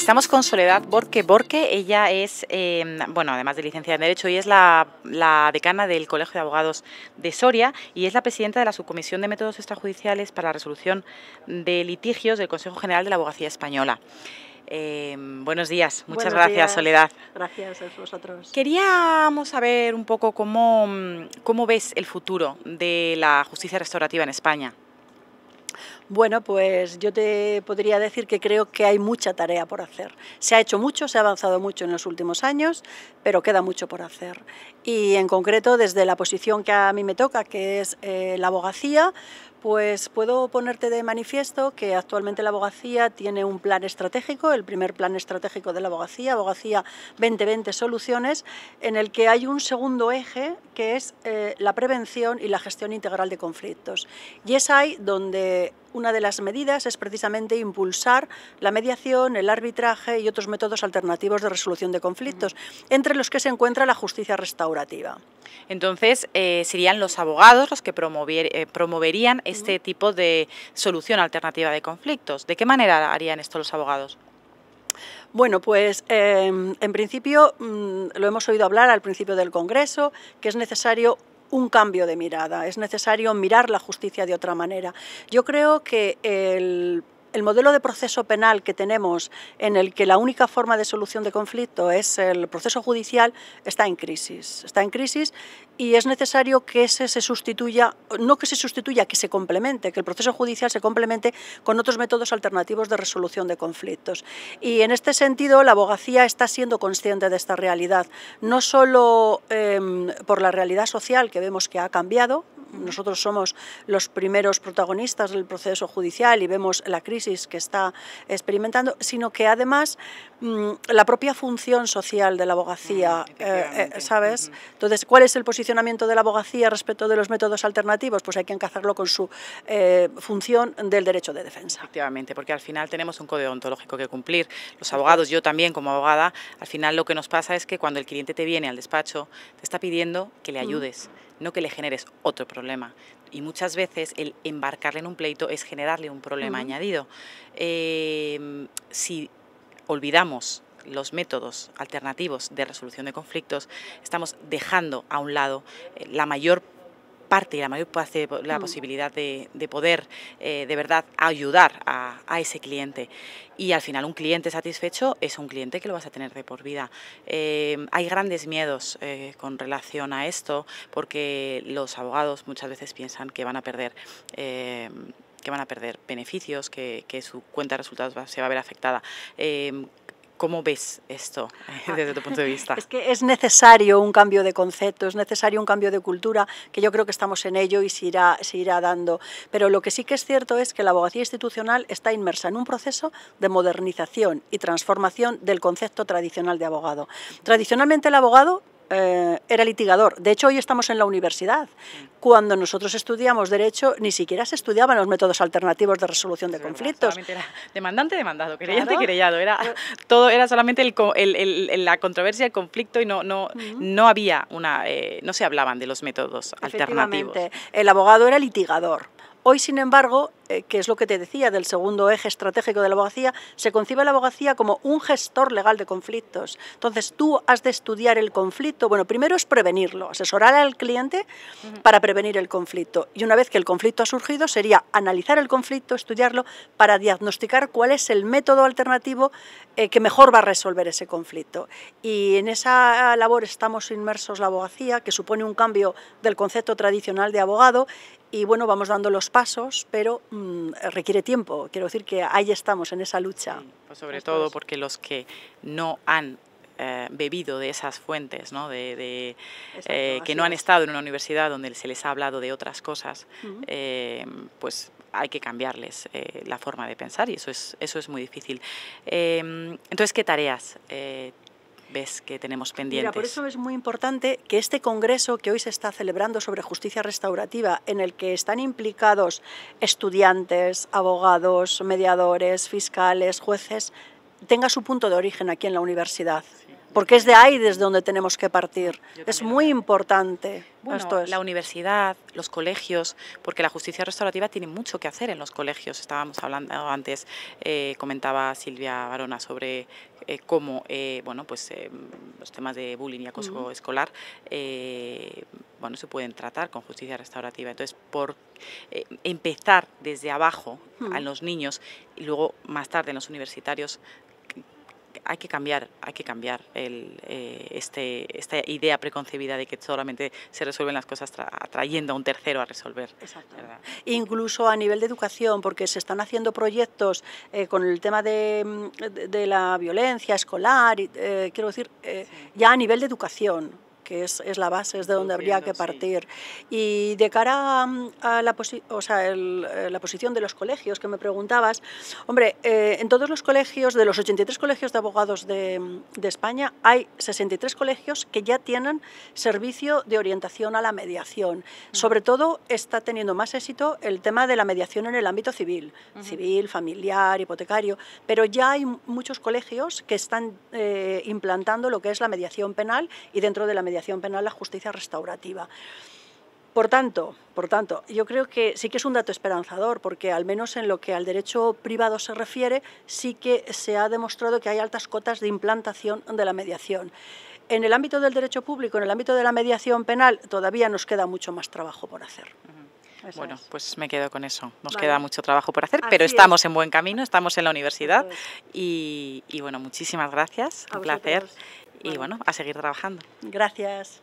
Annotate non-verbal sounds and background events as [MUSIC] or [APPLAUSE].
Estamos con Soledad Borque Borque. Ella es, em, bueno, además de licenciada en Derecho, y es la, decana del Colegio de Abogados de Soria y es la presidenta de la Subcomisión de Métodos Extrajudiciales para la Resolución de Litigios del Consejo General de la Abogacía Española. Em, buenos días, muchas gracias Soledad. Gracias a vosotros. Queríamos saber un poco cómo, cómo ves el futuro de la justicia restaurativa en España. Bueno, pues yo te podría decir que creo que hay mucha tarea por hacer. Se ha hecho mucho, se ha avanzado mucho en los últimos años, pero queda mucho por hacer. Y en concreto, desde la posición que a mí me toca, que es eh, la abogacía, pues puedo ponerte de manifiesto que actualmente la abogacía tiene un plan estratégico, el primer plan estratégico de la abogacía, Abogacía 2020 Soluciones, en el que hay un segundo eje que es eh, la prevención y la gestión integral de conflictos. Y es ahí donde una de las medidas es precisamente impulsar la mediación, el arbitraje y otros métodos alternativos de resolución de conflictos, entre los que se encuentra la justicia restaurativa. Entonces, eh, serían los abogados los que eh, promoverían este tipo de solución alternativa de conflictos. ¿De qué manera harían esto los abogados? Bueno, pues em, en principio mm, lo hemos oído hablar al principio del Congreso, que es necesario un cambio de mirada, es necesario mirar la justicia de otra manera. Yo creo que el el modelo de proceso penal que tenemos, en el que la única forma de solución de conflicto es el proceso judicial, está en crisis. Está en crisis y es necesario que ese se sustituya, no que se sustituya, que se complemente, que el proceso judicial se complemente con otros métodos alternativos de resolución de conflictos. Y en este sentido, la abogacía está siendo consciente de esta realidad, no solo em, por la realidad social que vemos que ha cambiado, nosotros somos los primeros protagonistas del proceso judicial y vemos la crisis que está experimentando, sino que además mm, la propia función social de la abogacía, mm, eh, eh, ¿sabes? Entonces, ¿cuál es el posicionamiento de la abogacía respecto de los métodos alternativos? Pues hay que encajarlo con su eh, función del derecho de defensa. Efectivamente, porque al final tenemos un código ontológico que cumplir. Los abogados, yo también como abogada, al final lo que nos pasa es que cuando el cliente te viene al despacho, te está pidiendo que le mm. ayudes no que le generes otro problema. Y muchas veces el embarcarle en un pleito es generarle un problema añadido. Em, si olvidamos los métodos alternativos de resolución de conflictos, estamos dejando a un lado eh, la mayor parte y la mayor parte, de la mm. posibilidad de, poder eh, de verdad ayudar a, ese cliente. Y al final un cliente satisfecho es un cliente que lo vas a tener de por vida. Em, hay grandes miedos eh, con relación a esto porque los abogados muchas veces piensan que van a perder em, que van a perder beneficios, que, su cuenta de resultados se va a ver afectada. Em, ¿Cómo ves esto eh, ah, desde tu punto de vista? Es que es necesario un cambio de concepto, es necesario un cambio de cultura, que yo creo que estamos en ello y se irá, se irá dando. Pero lo que sí que es cierto es que la abogacía institucional está inmersa en un proceso de modernización y transformación del concepto tradicional de abogado. Tradicionalmente el abogado eh, era litigador. De hecho, hoy estamos en la universidad. Cuando nosotros estudiamos Derecho, ni siquiera se estudiaban los métodos alternativos de resolución de conflictos. demandante, demandado, querellante, querellado. Era, [LAUGHS] todo era solamente la controversia, el conflicto y no, no, no había una... Eh, no se hablaban de los métodos alternativos. El abogado era litigador, Hoy, sin embargo, eh, que es lo que te decía del segundo eje estratégico de la abogacía, se concibe la abogacía como un gestor legal de conflictos. Entonces, tú has de estudiar el conflicto. Bueno, primero es prevenirlo, asesorar al cliente para prevenir el conflicto. Y una vez que el conflicto ha surgido, sería analizar el conflicto, estudiarlo para diagnosticar cuál es el método alternativo eh, que mejor va a resolver ese conflicto. Y en esa labor estamos inmersos la abogacía, que supone un cambio del concepto tradicional de abogado y bueno, vamos dando los pasos, pero mm, requiere tiempo. Quiero decir que ahí estamos en esa lucha. Pues sobre todo porque los que no han eh, bebido de esas fuentes, ¿no? de, eh, que no han estado en una universidad donde se les ha hablado de otras cosas, eh, pues hay que cambiarles la forma de pensar y eso es, eso es muy difícil. Em, entonces, ¿qué tareas ves que tenemos pendientes? por eso es muy importante que este congreso que hoy se está celebrando sobre justicia restaurativa, en el que están implicados estudiantes, abogados, mediadores, fiscales, jueces, tenga su punto de origen aquí en la universidad porque es de ahí desde donde tenemos que partir. Es muy importante. la universidad, los colegios, porque la justicia restaurativa tiene mucho que hacer en los colegios. Estábamos hablando antes, eh, comentaba Silvia Barona sobre eh, cómo, eh, bueno, pues los temas de bullying y acoso escolar, bueno, se pueden tratar con justicia restaurativa. Entonces, por empezar desde abajo a los niños y luego más tarde en los universitarios hay que cambiar, hay que cambiar eh, este, esta idea preconcebida de que solamente se resuelven las cosas trayendo a un tercero a resolver. Exacto. Incluso a nivel de educación, porque se están haciendo proyectos eh, con el tema mm, de, la violencia escolar, y, eh, quiero decir, ya a nivel de educación que es, la base, es de donde habría que partir. Y de cara mm, a, la, eh, la posición de los colegios que me preguntabas, hombre, eh, en todos los colegios, de los 83 colegios de abogados de, mm, España, hay 63 colegios que ya tienen servicio de orientación a la mediación. Mm. Sobre todo está teniendo más éxito el tema de la mediación en el ámbito civil, civil, familiar, hipotecario, pero ya hay muchos colegios que están eh, implantando lo que es la mediación penal y dentro de la mediación penal la justicia restaurativa. Por tanto, por tanto, yo creo que sí que es un dato esperanzador, porque al menos en lo que al derecho privado se refiere, sí que se ha demostrado que hay altas cotas de implantación de la mediación. En el ámbito del derecho público, en el ámbito de la mediación penal, todavía nos queda mucho más trabajo por hacer. bueno, pues me quedo con eso. Nos queda mucho trabajo por hacer, pero estamos en buen camino, estamos en la universidad y, bueno, muchísimas gracias, un placer y bueno, a seguir trabajando. Gracias.